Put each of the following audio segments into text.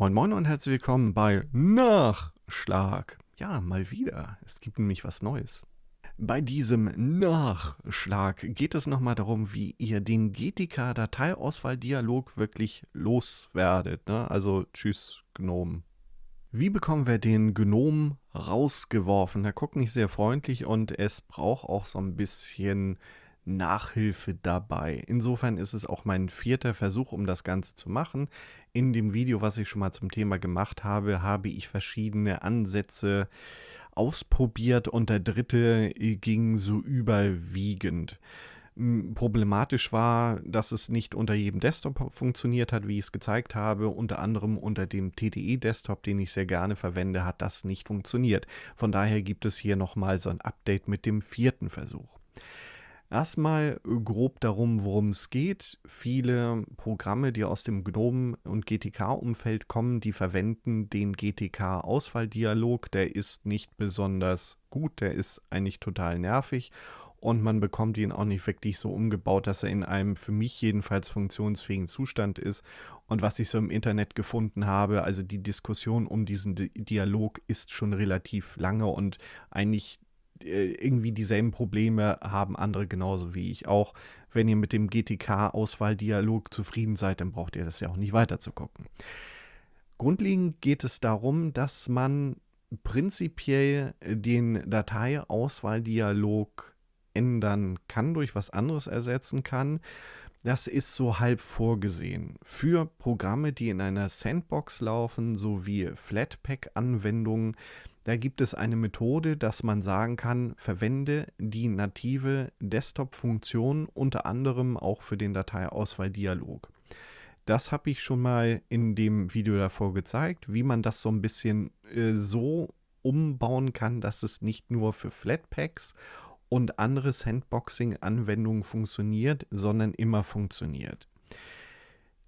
Moin Moin und herzlich willkommen bei Nachschlag. Ja, mal wieder. Es gibt nämlich was Neues. Bei diesem Nachschlag geht es nochmal darum, wie ihr den GTK-Dateiauswahl-Dialog wirklich loswerdet. Ne? Also tschüss, Gnome. Wie bekommen wir den Gnome rausgeworfen? Er guckt nicht sehr freundlich und es braucht auch so ein bisschen Nachhilfe dabei. Insofern ist es auch mein vierter Versuch, um das Ganze zu machen. In dem Video, was ich schon mal zum Thema gemacht habe, habe ich verschiedene Ansätze ausprobiert und der dritte äh, ging so überwiegend problematisch war, dass es nicht unter jedem Desktop funktioniert hat, wie ich es gezeigt habe. Unter anderem unter dem tte desktop den ich sehr gerne verwende, hat das nicht funktioniert. Von daher gibt es hier nochmal so ein Update mit dem vierten Versuch. Erstmal äh, grob darum, worum es geht. Viele Programme, die aus dem GNOME- und GTK-Umfeld kommen, die verwenden den GTK-Auswahldialog. Der ist nicht besonders gut, der ist eigentlich total nervig und man bekommt ihn auch nicht wirklich so umgebaut, dass er in einem für mich jedenfalls funktionsfähigen Zustand ist. Und was ich so im Internet gefunden habe, also die Diskussion um diesen Dialog ist schon relativ lange und eigentlich äh, irgendwie dieselben Probleme haben andere genauso wie ich auch. Wenn ihr mit dem GTK-Auswahldialog zufrieden seid, dann braucht ihr das ja auch nicht weiter zu gucken. Grundlegend geht es darum, dass man prinzipiell äh, den Dateiauswahldialog ändern kann, durch was anderes ersetzen kann. Das ist so halb vorgesehen. Für Programme, die in einer Sandbox laufen, sowie Flatpak-Anwendungen, da gibt es eine Methode, dass man sagen kann, verwende die native Desktop-Funktion unter anderem auch für den Dateiauswahldialog. Das habe ich schon mal in dem Video davor gezeigt, wie man das so ein bisschen äh, so umbauen kann, dass es nicht nur für Flatpaks und andere Sandboxing-Anwendungen funktioniert, sondern immer funktioniert.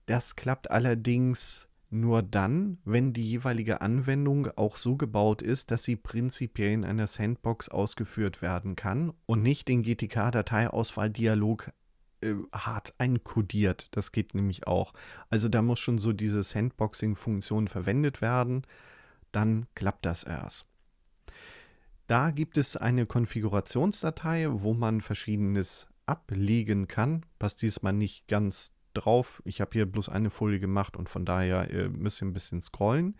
Das klappt allerdings nur dann, wenn die jeweilige Anwendung auch so gebaut ist, dass sie prinzipiell in einer Sandbox ausgeführt werden kann und nicht den GTK-Dateiauswahl-Dialog äh, hart einkodiert. Das geht nämlich auch. Also da muss schon so diese Sandboxing-Funktion verwendet werden. Dann klappt das erst. Da gibt es eine Konfigurationsdatei, wo man verschiedenes ablegen kann, was diesmal nicht ganz drauf. Ich habe hier bloß eine Folie gemacht und von daher äh, müsst ihr ein bisschen scrollen.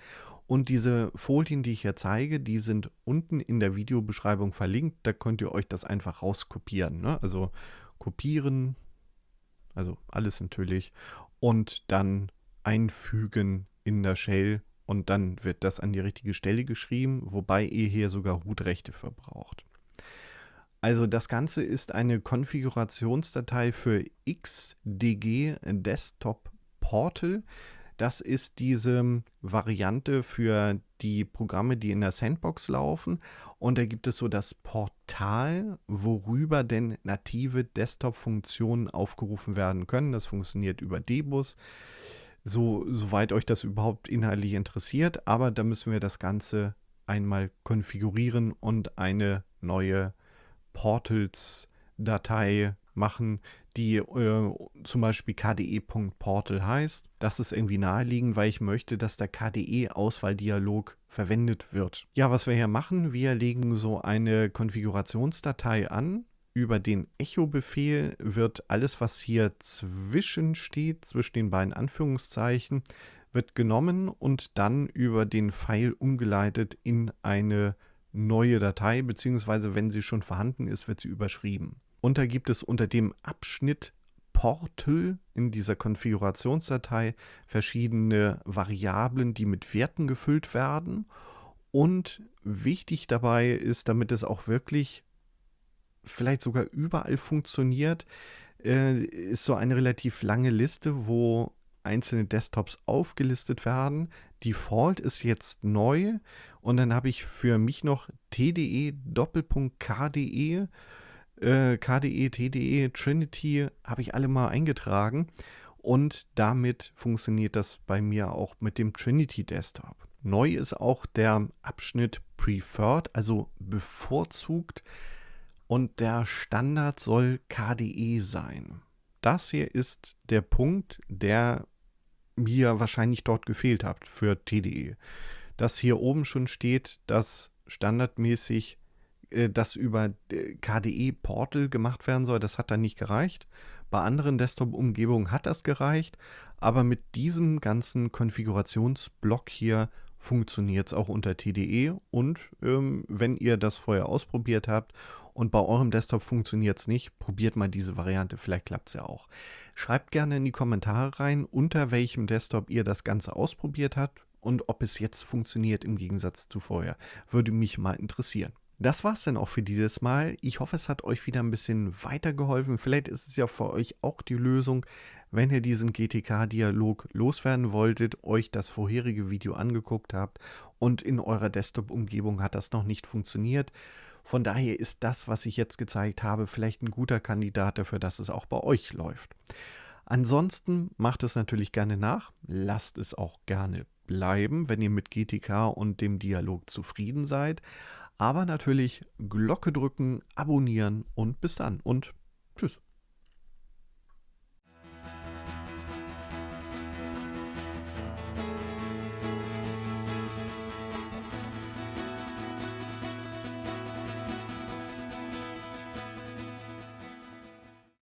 Und diese Folien, die ich hier zeige, die sind unten in der Videobeschreibung verlinkt. Da könnt ihr euch das einfach rauskopieren. Ne? Also kopieren, also alles natürlich, und dann einfügen in der Shell und dann wird das an die richtige Stelle geschrieben, wobei ihr hier sogar Root-Rechte verbraucht. Also das Ganze ist eine Konfigurationsdatei für XDG Desktop Portal. Das ist diese Variante für die Programme, die in der Sandbox laufen. Und da gibt es so das Portal, worüber denn native Desktop-Funktionen aufgerufen werden können. Das funktioniert über Debus, so, soweit euch das überhaupt inhaltlich interessiert. Aber da müssen wir das Ganze einmal konfigurieren und eine neue Portals-Datei machen, die äh, zum Beispiel kde.portal heißt. Das ist irgendwie naheliegend, weil ich möchte, dass der KDE-Auswahldialog verwendet wird. Ja, was wir hier machen, wir legen so eine Konfigurationsdatei an. Über den Echo-Befehl wird alles, was hier zwischen steht, zwischen den beiden Anführungszeichen, wird genommen und dann über den Pfeil umgeleitet in eine neue Datei, beziehungsweise wenn sie schon vorhanden ist, wird sie überschrieben. Und da gibt es unter dem Abschnitt Portal in dieser Konfigurationsdatei verschiedene Variablen, die mit Werten gefüllt werden. Und wichtig dabei ist, damit es auch wirklich vielleicht sogar überall funktioniert, äh, ist so eine relativ lange Liste, wo einzelne Desktops aufgelistet werden. Default ist jetzt neu. Und dann habe ich für mich noch TDE Doppelpunkt KDE, äh, KDE, TDE, Trinity, habe ich alle mal eingetragen. Und damit funktioniert das bei mir auch mit dem Trinity Desktop. Neu ist auch der Abschnitt Preferred, also bevorzugt. Und der Standard soll KDE sein. Das hier ist der Punkt, der mir wahrscheinlich dort gefehlt hat für TDE dass hier oben schon steht, dass standardmäßig äh, das über äh, KDE Portal gemacht werden soll. Das hat dann nicht gereicht. Bei anderen Desktop-Umgebungen hat das gereicht, aber mit diesem ganzen Konfigurationsblock hier funktioniert es auch unter TDE und ähm, wenn ihr das vorher ausprobiert habt und bei eurem Desktop funktioniert es nicht, probiert mal diese Variante, vielleicht klappt es ja auch. Schreibt gerne in die Kommentare rein, unter welchem Desktop ihr das Ganze ausprobiert habt und ob es jetzt funktioniert im Gegensatz zu vorher. Würde mich mal interessieren. Das war's dann auch für dieses Mal. Ich hoffe, es hat euch wieder ein bisschen weitergeholfen. Vielleicht ist es ja für euch auch die Lösung, wenn ihr diesen GTK-Dialog loswerden wolltet, euch das vorherige Video angeguckt habt und in eurer Desktop-Umgebung hat das noch nicht funktioniert. Von daher ist das, was ich jetzt gezeigt habe, vielleicht ein guter Kandidat dafür, dass es auch bei euch läuft. Ansonsten macht es natürlich gerne nach, lasst es auch gerne bleiben, wenn ihr mit GTK und dem Dialog zufrieden seid. Aber natürlich Glocke drücken, abonnieren und bis dann und tschüss.